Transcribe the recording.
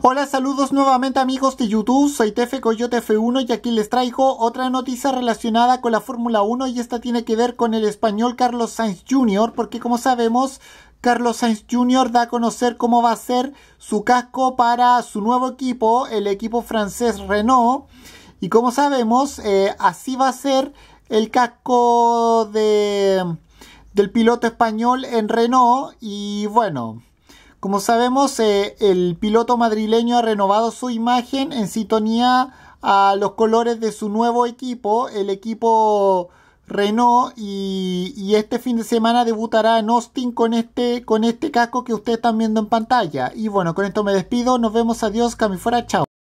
Hola, saludos nuevamente amigos de YouTube, soy Tefe Coyote F1 y aquí les traigo otra noticia relacionada con la Fórmula 1 y esta tiene que ver con el español Carlos Sainz Jr. porque como sabemos Carlos Sainz Jr. da a conocer cómo va a ser su casco para su nuevo equipo, el equipo francés Renault. Y como sabemos, eh, así va a ser el casco de, del piloto español en Renault. Y bueno, como sabemos, eh, el piloto madrileño ha renovado su imagen en sintonía a los colores de su nuevo equipo, el equipo Renault, y, este fin de semana debutará en Austin con este, con este casco que ustedes están viendo en pantalla. Y bueno, con esto me despido, nos vemos, adiós, cami fuera, chao.